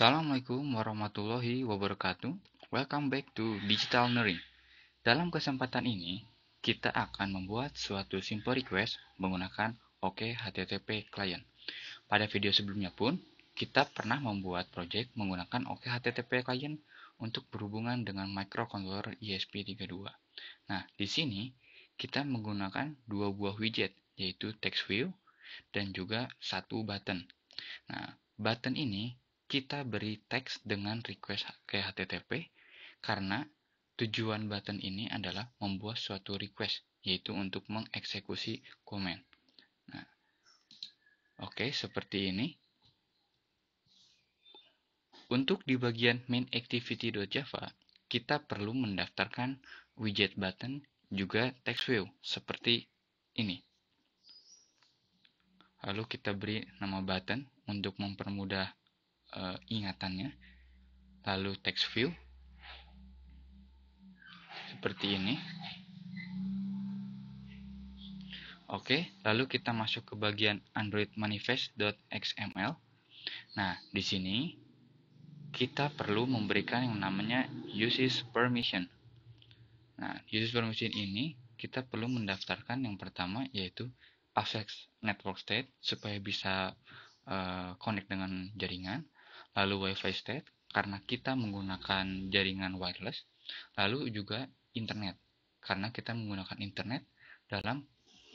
Assalamualaikum warahmatullahi wabarakatuh. Welcome back to Digital Nering. Dalam kesempatan ini, kita akan membuat suatu simple request menggunakan OK HTTP client. Pada video sebelumnya pun, kita pernah membuat project menggunakan OK HTTP client untuk berhubungan dengan microcontroller ESP32. Nah, di sini kita menggunakan dua buah widget yaitu text view dan juga satu button. Nah, button ini kita beri teks dengan request ke HTTP karena tujuan button ini adalah membuat suatu request, yaitu untuk mengeksekusi komen. Nah, Oke, okay, seperti ini. Untuk di bagian main activity.java, kita perlu mendaftarkan widget button juga text view seperti ini. Lalu kita beri nama button untuk mempermudah uh, ingatannya lalu text view seperti ini Oke, lalu kita masuk ke bagian Android Manifest.xml. Nah, di sini kita perlu memberikan yang namanya uses permission. Nah, uses permission ini kita perlu mendaftarkan yang pertama yaitu access network state supaya bisa uh, connect dengan jaringan lalu WiFi fi state karena kita menggunakan jaringan wireless, lalu juga internet karena kita menggunakan internet dalam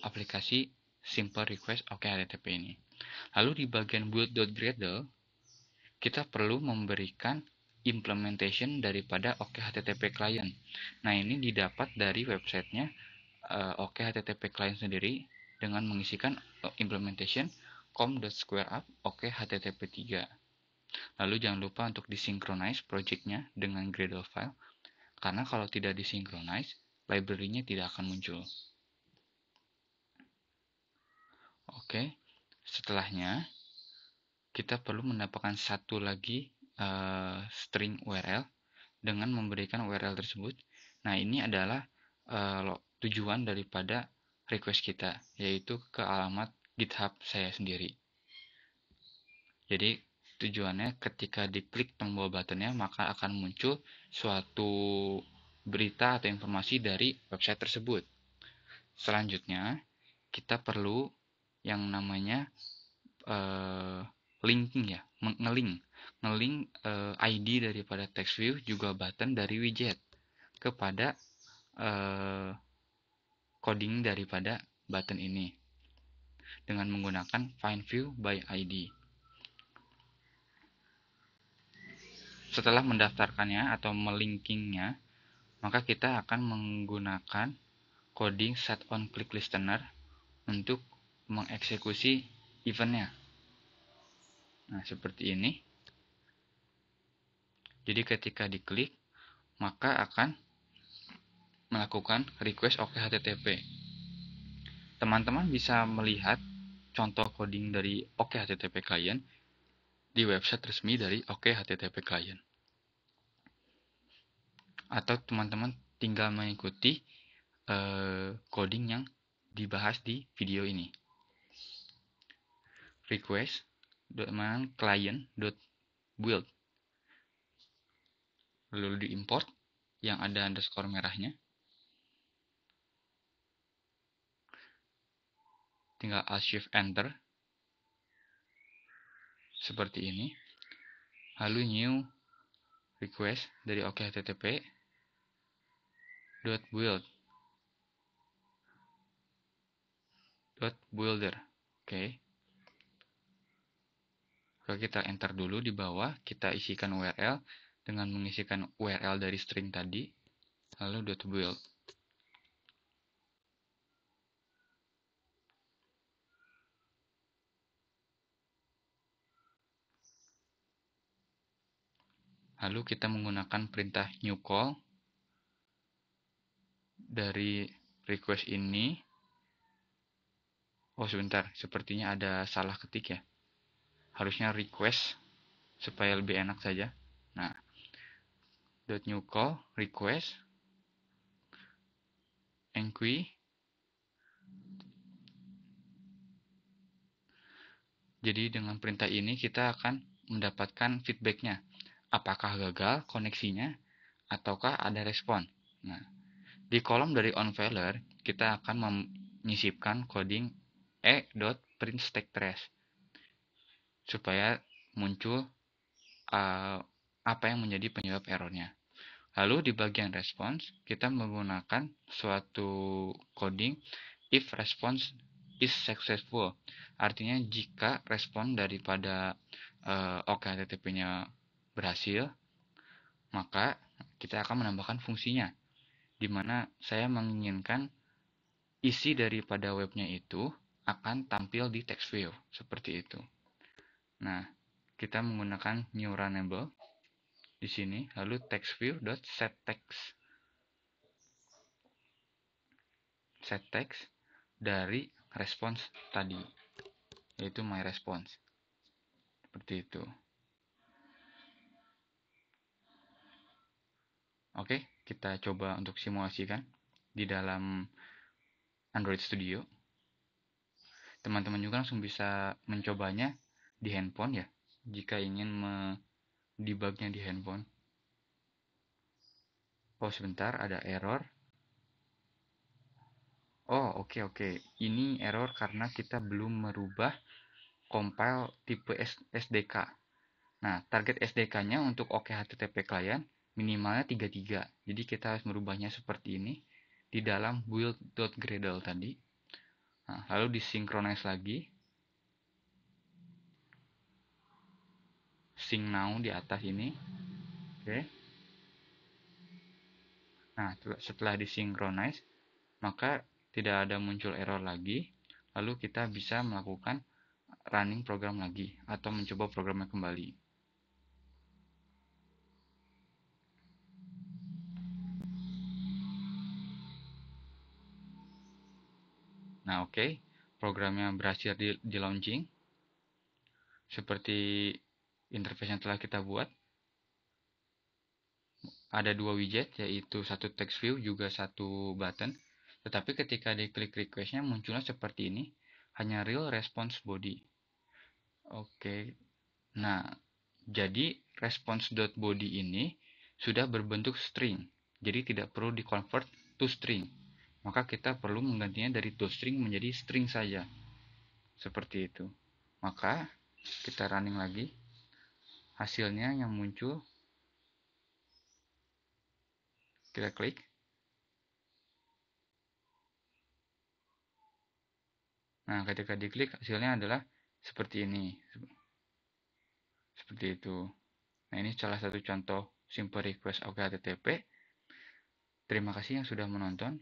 aplikasi simple request OKHTTP ini. Lalu di bagian build.gradle kita perlu memberikan implementation daripada HTTP client. Nah, ini didapat dari websitenya uh, eh, HTTP client sendiri dengan mengisikan eh, implementation com.squareup OKHTTP 3. Lalu jangan lupa untuk disinkronize projectnya dengan Gradle file, karena kalau tidak disinkronize, library-nya tidak akan muncul. Oke, setelahnya kita perlu mendapatkan satu lagi uh, string URL dengan memberikan URL tersebut. Nah, ini adalah uh, tujuan daripada request kita, yaitu ke alamat GitHub saya sendiri. Jadi, Tujuannya ketika diklik tombol buttonnya maka akan muncul suatu berita atau informasi dari website tersebut. Selanjutnya, kita perlu yang namanya uh, linking ya, ngeling, ngeling uh, eh, ID daripada text view juga button dari widget kepada uh, coding daripada button ini dengan menggunakan find view by ID. Setelah mendaftarkannya atau melinkingnya, maka kita akan menggunakan coding set on click listener untuk mengeksekusi eventnya. Nah, seperti ini. Jadi ketika diklik, maka akan melakukan request OK HTTP. Teman-teman bisa melihat contoh coding dari OK HTTP client di website resmi dari OK HTTP client atau teman-teman tinggal mengikuti uh, coding yang dibahas di video ini. Request build lalu di import yang ada underscore merahnya. Tinggal Alt Shift Enter seperti ini. Lalu new request dari OKHTTP OK dot build dot builder oke okay. kalau kita enter dulu di bawah, kita isikan URL dengan mengisikan URL dari string tadi, lalu dot .build. Lalu kita menggunakan perintah new call dari request ini oh sebentar sepertinya ada salah ketik ya harusnya request supaya lebih enak saja nah dot new call request Enqui jadi dengan perintah ini kita akan mendapatkan feedbacknya apakah gagal koneksinya ataukah ada respon nah di kolom dari on failure kita akan menyisipkan coding dot print stack trace supaya muncul uh, apa yang menjadi penyebab errornya. Lalu di bagian response, kita menggunakan suatu coding if response is successful. Artinya jika respon daripada uh, eh, OKTTP-nya berhasil, maka kita akan menambahkan fungsinya di mana saya menginginkan isi daripada webnya itu akan tampil di text view seperti itu. Nah, kita menggunakan new runnable di sini lalu text view dot set text set text dari response tadi yaitu my response seperti itu. Oke, kita coba untuk simulasikan di dalam Android Studio. Teman-teman juga langsung bisa mencobanya di handphone ya, jika ingin debugnya di handphone. Oh sebentar, ada error. Oh oke okay, oke, okay. ini error karena kita belum merubah compile tipe SDK. Nah, target SDK-nya untuk OKHTTP klien minimalnya 33 jadi kita harus merubahnya seperti ini di dalam build.gradle tadi nah, lalu disinkronize lagi sync now di atas ini oke okay. nah setelah disinkronize maka tidak ada muncul error lagi lalu kita bisa melakukan running program lagi atau mencoba programnya kembali Nah, oke, okay. programnya berhasil di, di launching. Seperti interface yang telah kita buat. Ada dua widget, yaitu satu text view, juga satu button. Tetapi ketika diklik requestnya munculnya seperti ini, hanya real response body. Oke, okay. nah jadi response.body ini sudah berbentuk string, jadi tidak perlu di convert to string maka kita perlu menggantinya dari string menjadi string saja. Seperti itu. Maka kita running lagi. Hasilnya yang muncul kita klik Nah, ketika diklik hasilnya adalah seperti ini. Seperti itu. Nah, ini salah satu contoh simple request http Terima kasih yang sudah menonton.